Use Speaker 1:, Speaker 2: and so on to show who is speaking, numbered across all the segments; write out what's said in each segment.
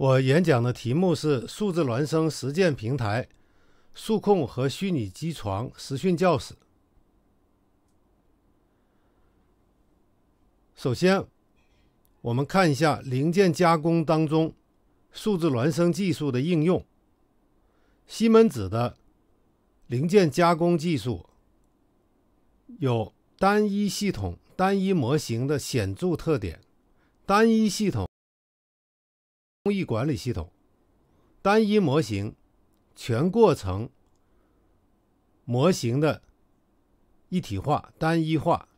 Speaker 1: 我演讲的题目是“数字孪生实践平台——数控和虚拟机床实训教室”。首先，我们看一下零件加工当中数字孪生技术的应用。西门子的零件加工技术有单一系统、单一模型的显著特点，单一系统。工艺管理系统，单一模型、全过程模型的一体化、单一化。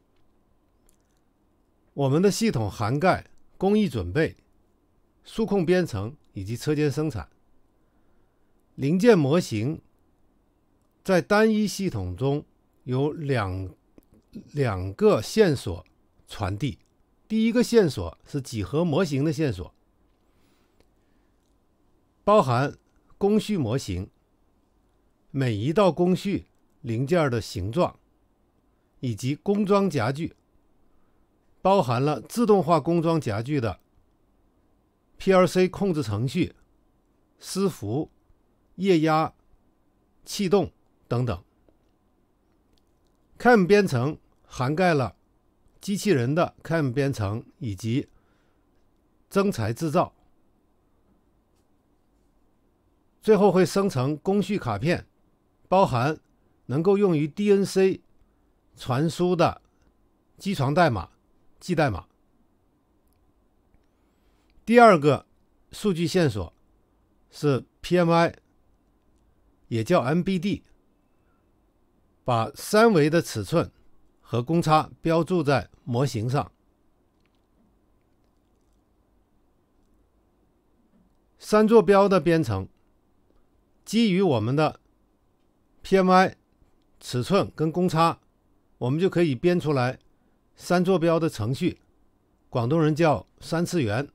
Speaker 1: 我们的系统涵盖工艺准备、数控编程以及车间生产。零件模型在单一系统中有两两个线索传递，第一个线索是几何模型的线索。包含工序模型，每一道工序零件的形状，以及工装夹具。包含了自动化工装夹具的 PLC 控制程序、伺服、液压、气动等等。CAM 编程涵盖了机器人的 CAM 编程以及增材制造。最后会生成工序卡片，包含能够用于 DNC 传输的机床代码、G 代码。第二个数据线索是 PMI，也叫 MBD，把三维的尺寸和公差标注在模型上，三坐标的编程。基于我们的 PMI 尺寸跟公差，我们就可以编出来三坐标的程序。广东人叫三次元，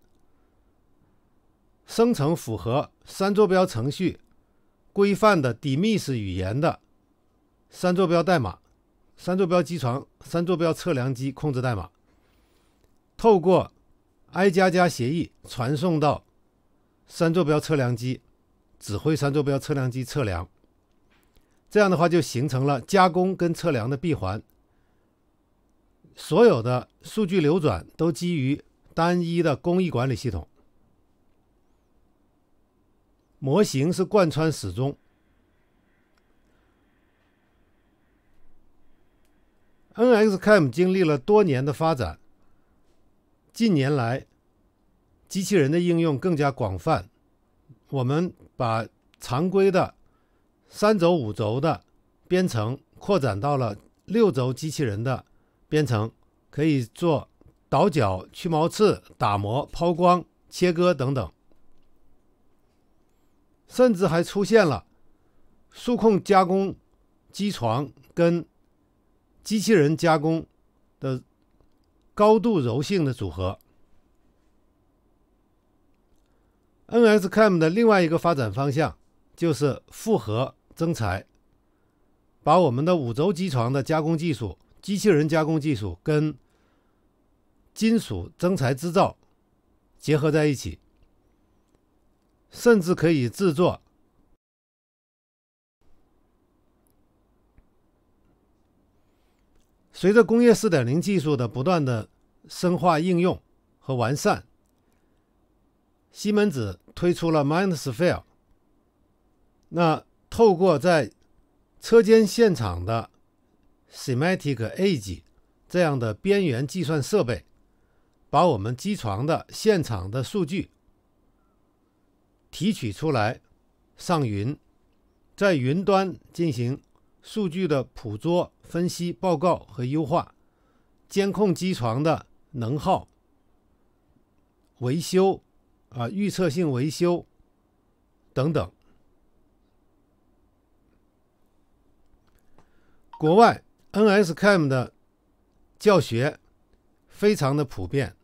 Speaker 1: 生成符合三坐标程序规范的 DMS 语言的三坐标代码、三坐标机床、三坐标测量机控制代码，透过 I 加加协议传送到三坐标测量机。指挥三坐标测量机测量，这样的话就形成了加工跟测量的闭环。所有的数据流转都基于单一的工艺管理系统，模型是贯穿始终。NX Cam 经历了多年的发展，近年来机器人的应用更加广泛。我们把常规的三轴、五轴的编程扩展到了六轴机器人的编程，可以做倒角、去毛刺、打磨、抛光、切割等等，甚至还出现了数控加工机床跟机器人加工的高度柔性的组合。NSCAM 的另外一个发展方向就是复合增材，把我们的五轴机床的加工技术、机器人加工技术跟金属增材制造结合在一起，甚至可以制作。随着工业四点零技术的不断的深化应用和完善。西门子推出了 MindSphere，那透过在车间现场的 Sematic a g e 这样的边缘计算设备，把我们机床的现场的数据提取出来上云，在云端进行数据的捕捉、分析、报告和优化，监控机床的能耗、维修。啊，预测性维修等等。国外 NSCam 的教学非常的普遍，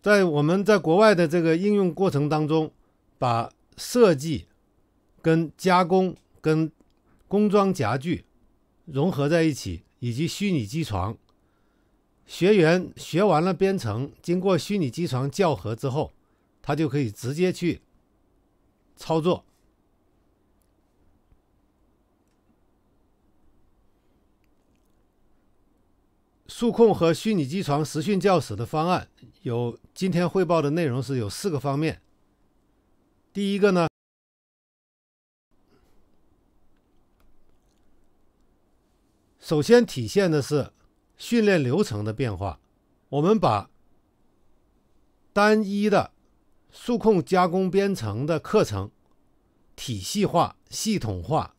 Speaker 1: 在我们在国外的这个应用过程当中，把设计。跟加工、跟工装夹具融合在一起，以及虚拟机床，学员学完了编程，经过虚拟机床校核之后，他就可以直接去操作数控和虚拟机床实训教室的方案。有今天汇报的内容是有四个方面，第一个呢。首先体现的是训练流程的变化。我们把单一的数控加工编程的课程体系化、系统化，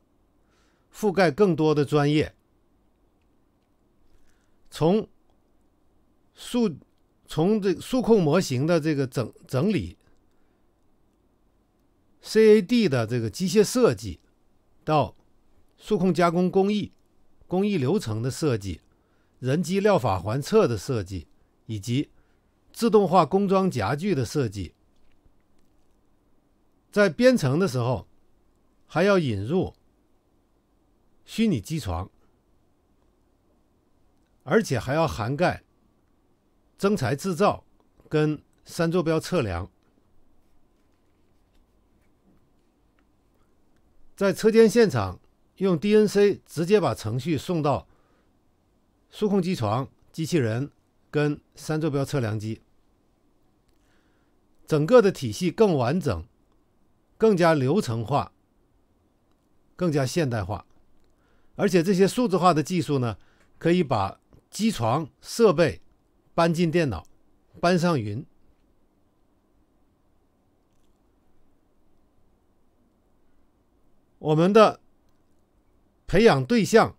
Speaker 1: 覆盖更多的专业。从数从这数控模型的这个整整理，CAD 的这个机械设计，到数控加工工艺。工艺流程的设计、人机料法环测的设计，以及自动化工装夹具的设计，在编程的时候还要引入虚拟机床，而且还要涵盖增材制造跟三坐标测量，在车间现场。用 DNC 直接把程序送到数控机床、机器人跟三坐标测量机，整个的体系更完整、更加流程化、更加现代化。而且这些数字化的技术呢，可以把机床设备搬进电脑、搬上云。我们的。培养对象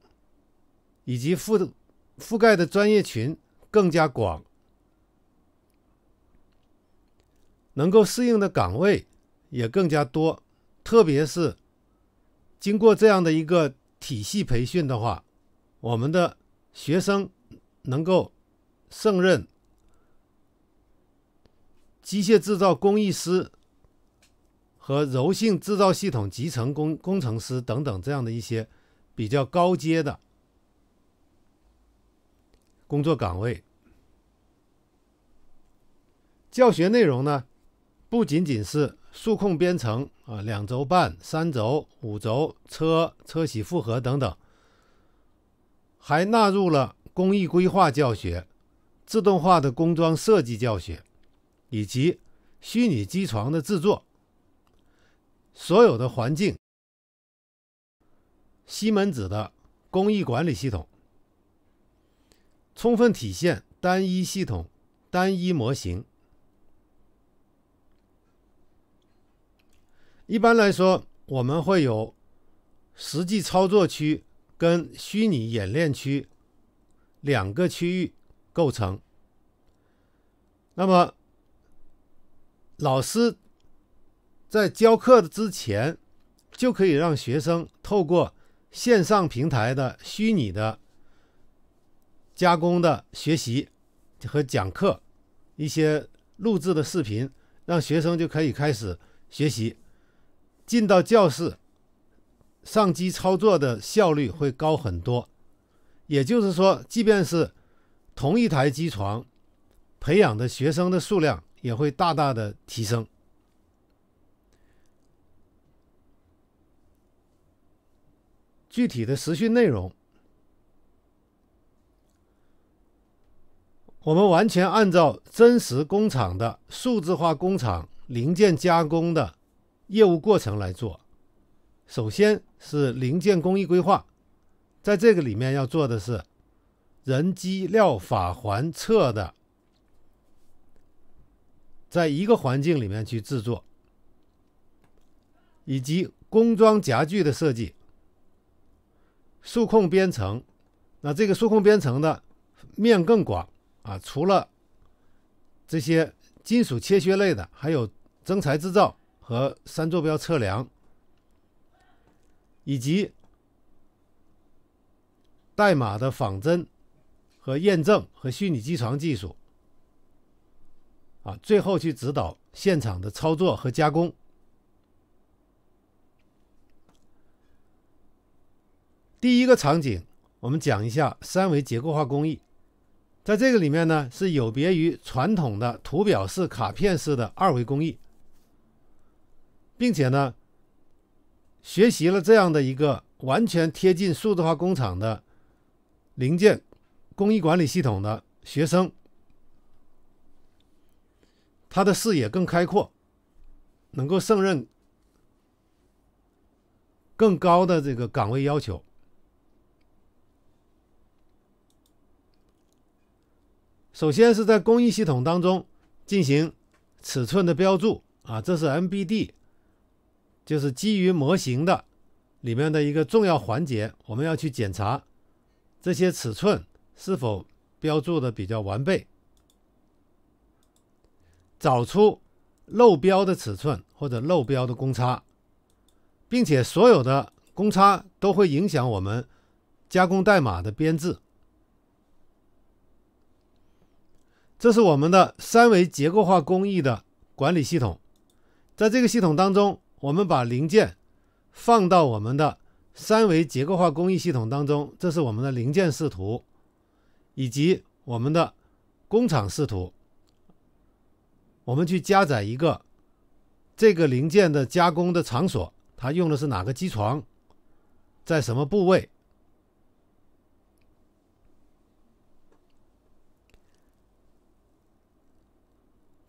Speaker 1: 以及覆覆盖的专业群更加广，能够适应的岗位也更加多。特别是经过这样的一个体系培训的话，我们的学生能够胜任机械制造工艺师和柔性制造系统集成工工程师等等这样的一些。比较高阶的工作岗位，教学内容呢不仅仅是数控编程啊，两轴半、三轴、五轴车车铣复合等等，还纳入了工艺规划教学、自动化的工装设计教学，以及虚拟机床的制作，所有的环境。西门子的工艺管理系统，充分体现单一系统、单一模型。一般来说，我们会有实际操作区跟虚拟演练区两个区域构成。那么，老师在教课之前，就可以让学生透过。线上平台的虚拟的加工的学习和讲课，一些录制的视频，让学生就可以开始学习，进到教室上机操作的效率会高很多。也就是说，即便是同一台机床，培养的学生的数量也会大大的提升。具体的实训内容，我们完全按照真实工厂的数字化工厂零件加工的业务过程来做。首先是零件工艺规划，在这个里面要做的是人机料法环测的，在一个环境里面去制作，以及工装夹具的设计。数控编程，那这个数控编程的面更广啊！除了这些金属切削类的，还有增材制造和三坐标测量，以及代码的仿真和验证和虚拟机床技术啊，最后去指导现场的操作和加工。第一个场景，我们讲一下三维结构化工艺。在这个里面呢，是有别于传统的图表式、卡片式的二维工艺，并且呢，学习了这样的一个完全贴近数字化工厂的零件工艺管理系统的学生，他的视野更开阔，能够胜任更高的这个岗位要求。首先是在工艺系统当中进行尺寸的标注啊，这是 MBD，就是基于模型的里面的一个重要环节，我们要去检查这些尺寸是否标注的比较完备，找出漏标的尺寸或者漏标的公差，并且所有的公差都会影响我们加工代码的编制。这是我们的三维结构化工艺的管理系统，在这个系统当中，我们把零件放到我们的三维结构化工艺系统当中。这是我们的零件视图，以及我们的工厂视图。我们去加载一个这个零件的加工的场所，它用的是哪个机床，在什么部位？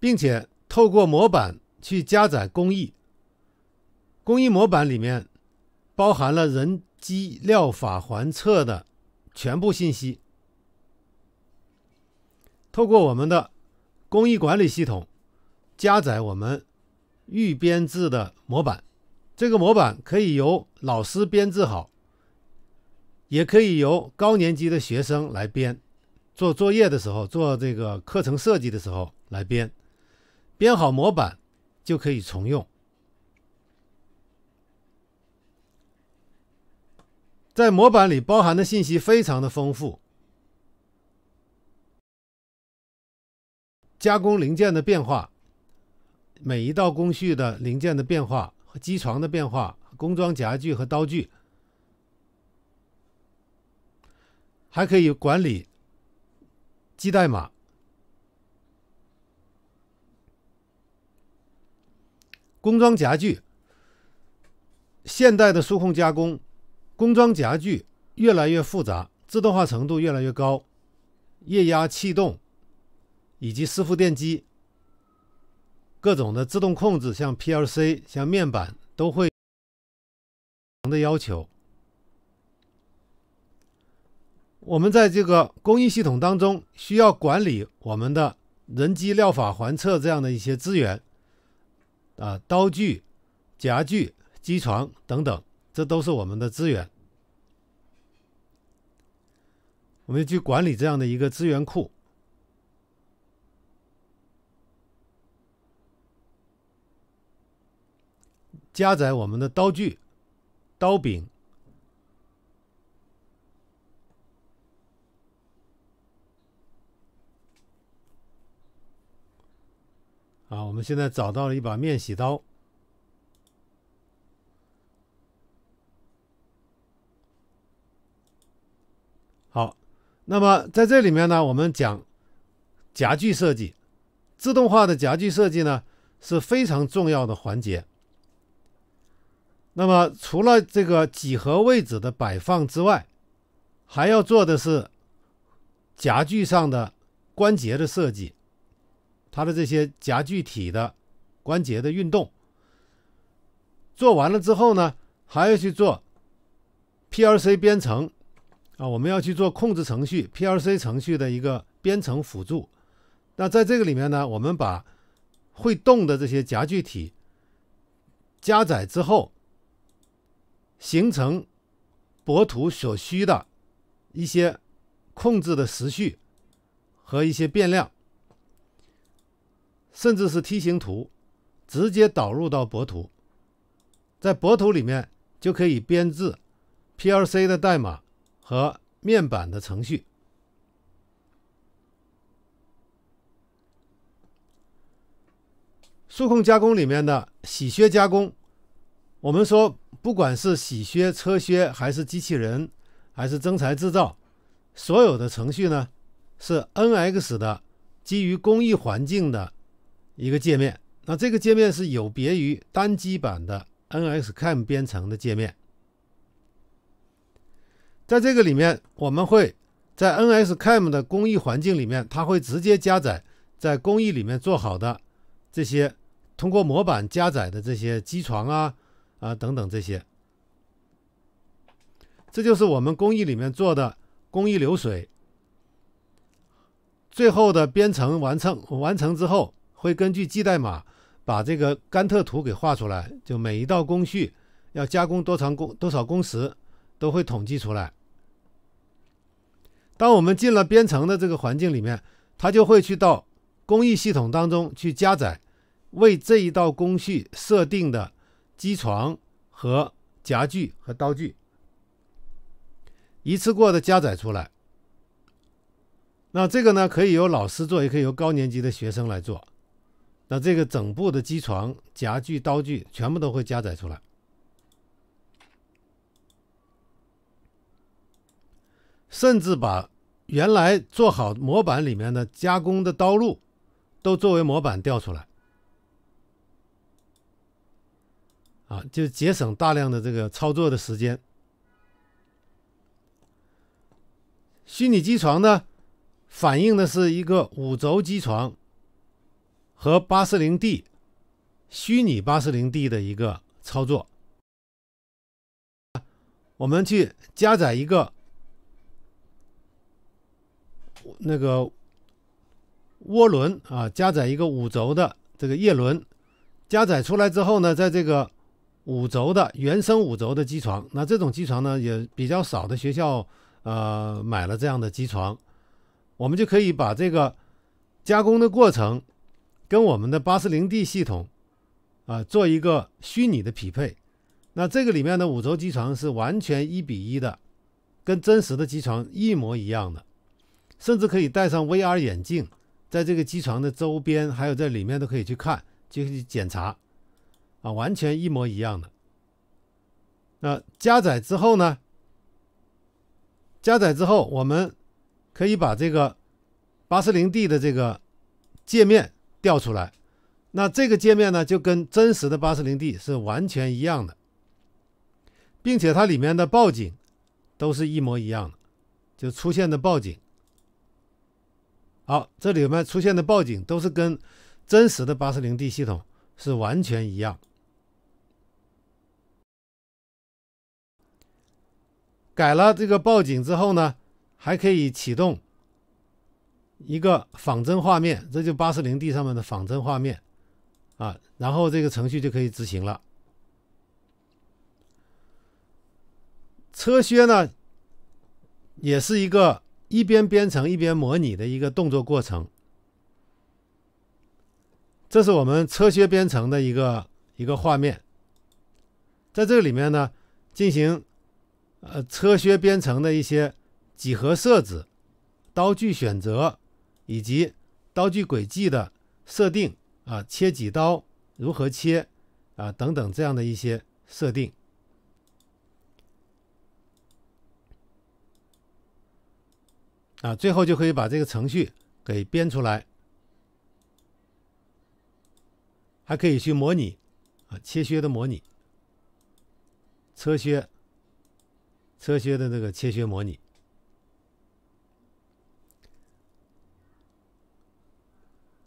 Speaker 1: 并且透过模板去加载工艺，工艺模板里面包含了人机料法环测的全部信息。透过我们的工艺管理系统加载我们预编制的模板，这个模板可以由老师编制好，也可以由高年级的学生来编，做作业的时候做这个课程设计的时候来编。编好模板就可以重用。在模板里包含的信息非常的丰富，加工零件的变化，每一道工序的零件的变化和机床的变化，工装夹具和刀具，还可以管理 G 代码。工装夹具，现代的数控加工，工装夹具越来越复杂，自动化程度越来越高，液压、气动以及伺服电机，各种的自动控制，像 PLC、像面板都会的要求。我们在这个工艺系统当中，需要管理我们的人、机、料、法、环、测这样的一些资源。啊，刀具、夹具、机床等等，这都是我们的资源。我们去管理这样的一个资源库，加载我们的刀具、刀柄。啊，我们现在找到了一把面铣刀。好，那么在这里面呢，我们讲夹具设计，自动化的夹具设计呢是非常重要的环节。那么除了这个几何位置的摆放之外，还要做的是夹具上的关节的设计。它的这些夹具体的关节的运动做完了之后呢，还要去做 PLC 编程啊，我们要去做控制程序 PLC 程序的一个编程辅助。那在这个里面呢，我们把会动的这些夹具体加载之后，形成薄图所需的一些控制的时序和一些变量。甚至是梯形图，直接导入到博图，在博图里面就可以编制 PLC 的代码和面板的程序。数控加工里面的铣削加工，我们说不管是铣削、车削，还是机器人，还是增材制造，所有的程序呢是 NX 的基于工艺环境的。一个界面，那这个界面是有别于单机版的 NX CAM 编程的界面。在这个里面，我们会在 NX CAM 的工艺环境里面，它会直接加载在工艺里面做好的这些通过模板加载的这些机床啊啊等等这些。这就是我们工艺里面做的工艺流水。最后的编程完成完成之后。会根据基代码把这个甘特图给画出来，就每一道工序要加工多长工多少工时都会统计出来。当我们进了编程的这个环境里面，它就会去到工艺系统当中去加载为这一道工序设定的机床和夹具和刀具，一次过的加载出来。那这个呢，可以由老师做，也可以由高年级的学生来做。那这个整部的机床、夹具、刀具全部都会加载出来，甚至把原来做好模板里面的加工的刀路都作为模板调出来，啊，就节省大量的这个操作的时间。虚拟机床呢，反映的是一个五轴机床。和八四零 D 虚拟八四零 D 的一个操作，我们去加载一个那个涡轮啊，加载一个五轴的这个叶轮。加载出来之后呢，在这个五轴的原生五轴的机床，那这种机床呢也比较少的学校啊买了这样的机床，我们就可以把这个加工的过程。跟我们的八四零 D 系统，啊，做一个虚拟的匹配。那这个里面的五轴机床是完全一比一的，跟真实的机床一模一样的，甚至可以戴上 VR 眼镜，在这个机床的周边还有在里面都可以去看，就可以检查，啊，完全一模一样的。那加载之后呢？加载之后，我们可以把这个八四零 D 的这个界面。调出来，那这个界面呢，就跟真实的八4零 D 是完全一样的，并且它里面的报警都是一模一样的，就出现的报警。好，这里面出现的报警都是跟真实的八4零 D 系统是完全一样。改了这个报警之后呢，还可以启动。一个仿真画面，这就八四零 D 上面的仿真画面啊，然后这个程序就可以执行了。车削呢，也是一个一边编程一边模拟的一个动作过程。这是我们车削编程的一个一个画面，在这里面呢，进行呃车削编程的一些几何设置、刀具选择。以及刀具轨迹的设定啊，切几刀，如何切啊，等等这样的一些设定啊，最后就可以把这个程序给编出来，还可以去模拟啊切削的模拟，车削，车削的那个切削模拟。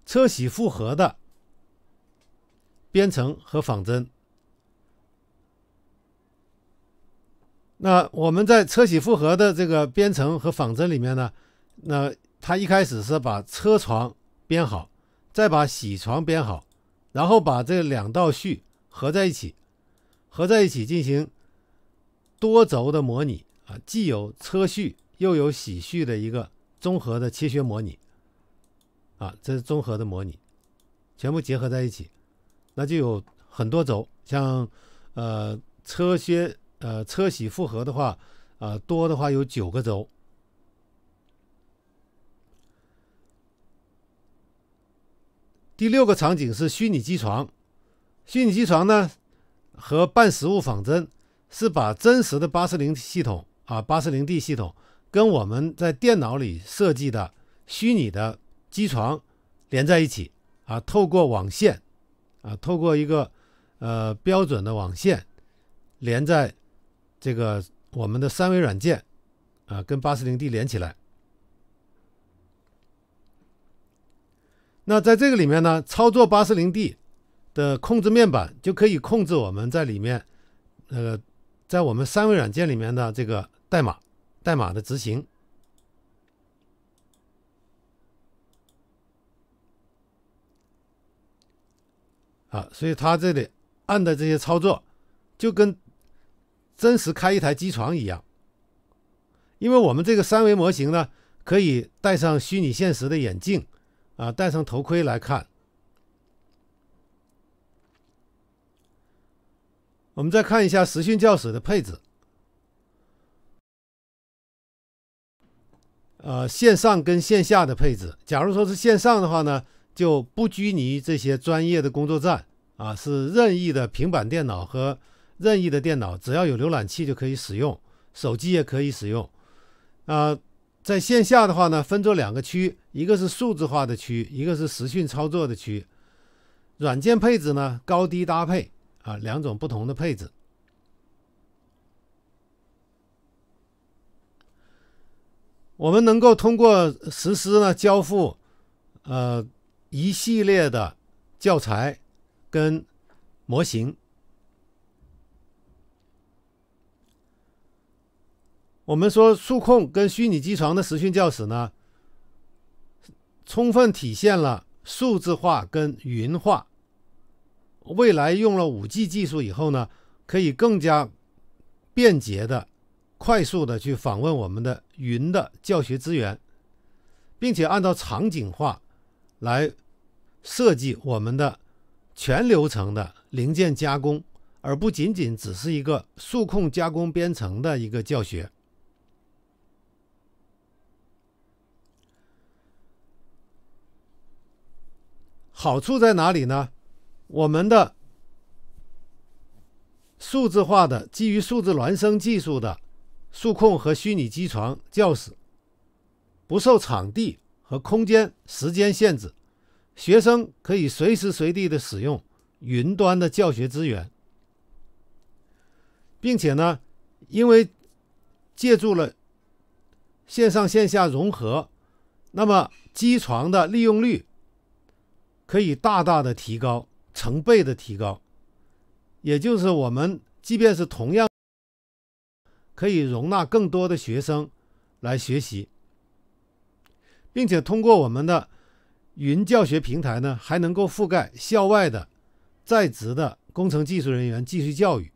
Speaker 1: 车铣复合的编程和仿真。那我们在车铣复合的这个编程和仿真里面呢，那它一开始是把车床编好，再把铣床编好，然后把这两道序合在一起，合在一起进行多轴的模拟啊，既有车序又有铣序的一个综合的切削模拟。啊，这是综合的模拟，全部结合在一起，那就有很多轴，像呃车靴呃车铣复合的话，啊多的话有九个轴。第六个场景是虚拟机床，虚拟机床呢和半实物仿真是把真实的八四零系统啊八四零 D 系统跟我们在电脑里设计的虚拟的。机床连在一起啊，透过网线啊，透过一个呃标准的网线连在这个我们的三维软件啊，跟八四零 D 连起来。那在这个里面呢，操作八四零 D 的控制面板就可以控制我们在里面呃，在我们三维软件里面的这个代码代码的执行。啊，所以它这里按的这些操作，就跟真实开一台机床一样。因为我们这个三维模型呢，可以戴上虚拟现实的眼镜，啊，戴上头盔来看。我们再看一下实训教室的配置，呃，线上跟线下的配置。假如说是线上的话呢？就不拘泥这些专业的工作站啊，是任意的平板电脑和任意的电脑，只要有浏览器就可以使用，手机也可以使用。啊，在线下的话呢，分作两个区，一个是数字化的区，一个是实训操作的区。软件配置呢，高低搭配啊，两种不同的配置。我们能够通过实施呢交付，呃。一系列的教材跟模型，我们说数控跟虚拟机床的实训教室呢，充分体现了数字化跟云化。未来用了五 G 技术以后呢，可以更加便捷的、快速的去访问我们的云的教学资源，并且按照场景化。来设计我们的全流程的零件加工，而不仅仅只是一个数控加工编程的一个教学。好处在哪里呢？我们的数字化的基于数字孪生技术的数控和虚拟机床教室，不受场地。和空间、时间限制，学生可以随时随地的使用云端的教学资源，并且呢，因为借助了线上线下融合，那么机床的利用率可以大大的提高，成倍的提高，也就是我们即便是同样可以容纳更多的学生来学习。并且通过我们的云教学平台呢，还能够覆盖校外的在职的工程技术人员继续教育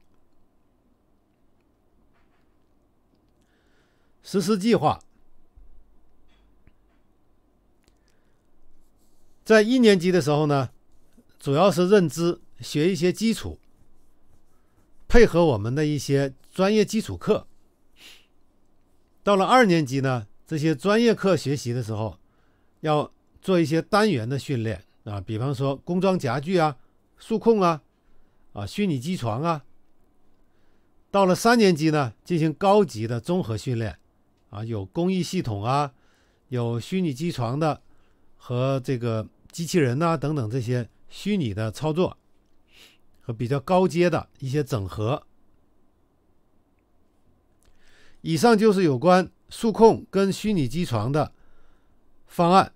Speaker 1: 实施计划。在一年级的时候呢，主要是认知学一些基础，配合我们的一些专业基础课。到了二年级呢。这些专业课学习的时候，要做一些单元的训练啊，比方说工装夹具啊、数控啊、啊虚拟机床啊。到了三年级呢，进行高级的综合训练啊，有工艺系统啊，有虚拟机床的和这个机器人呐等等这些虚拟的操作和比较高阶的一些整合。以上就是有关。数控跟虚拟机床的方案。